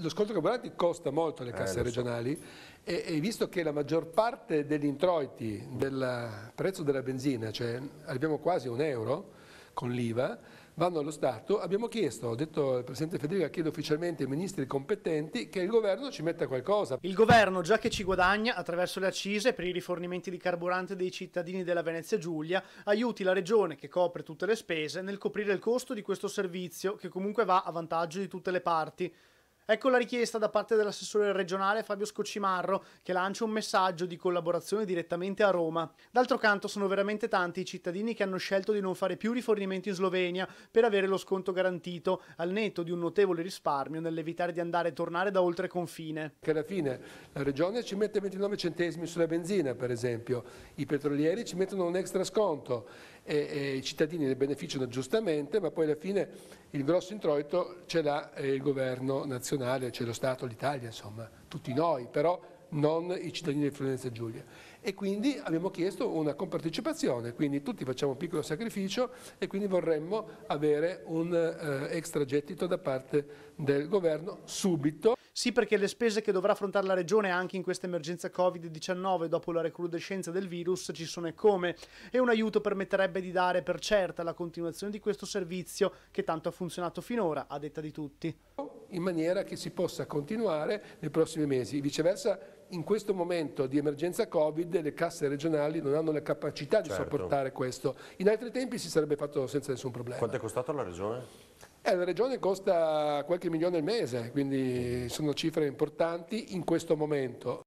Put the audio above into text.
Lo scontro carburanti costa molto alle eh, casse eh, regionali so. e, e, visto che la maggior parte degli introiti del prezzo della benzina, cioè arriviamo quasi a un euro con l'IVA, vanno allo Stato, abbiamo chiesto, ho detto al Presidente Federica, chiedo ufficialmente ai ministri competenti che il Governo ci metta qualcosa. Il Governo, già che ci guadagna attraverso le accise per i rifornimenti di carburante dei cittadini della Venezia Giulia, aiuti la Regione, che copre tutte le spese, nel coprire il costo di questo servizio, che comunque va a vantaggio di tutte le parti. Ecco la richiesta da parte dell'assessore regionale Fabio Scocimarro che lancia un messaggio di collaborazione direttamente a Roma. D'altro canto sono veramente tanti i cittadini che hanno scelto di non fare più rifornimenti in Slovenia per avere lo sconto garantito, al netto di un notevole risparmio nell'evitare di andare e tornare da oltre confine. Che alla fine la regione ci mette 29 centesimi sulla benzina, per esempio, i petrolieri ci mettono un extra sconto e, e i cittadini ne beneficiano giustamente, ma poi alla fine il grosso introito ce l'ha eh, il governo nazionale nazionale, c'è lo Stato, l'Italia, insomma, tutti noi, però non i cittadini di Florenza e Giulia. E quindi abbiamo chiesto una compartecipazione, quindi tutti facciamo un piccolo sacrificio e quindi vorremmo avere un eh, extragettito da parte del governo subito. Sì, perché le spese che dovrà affrontare la regione anche in questa emergenza Covid-19 dopo la recrudescenza del virus ci sono e come, e un aiuto permetterebbe di dare per certa la continuazione di questo servizio che tanto ha funzionato finora, a detta di tutti. In maniera che si possa continuare nei prossimi mesi, viceversa in questo momento di emergenza Covid le casse regionali non hanno la capacità di certo. sopportare questo. In altri tempi si sarebbe fatto senza nessun problema. Quanto è costato la regione? Eh, la regione costa qualche milione al mese, quindi sono cifre importanti in questo momento.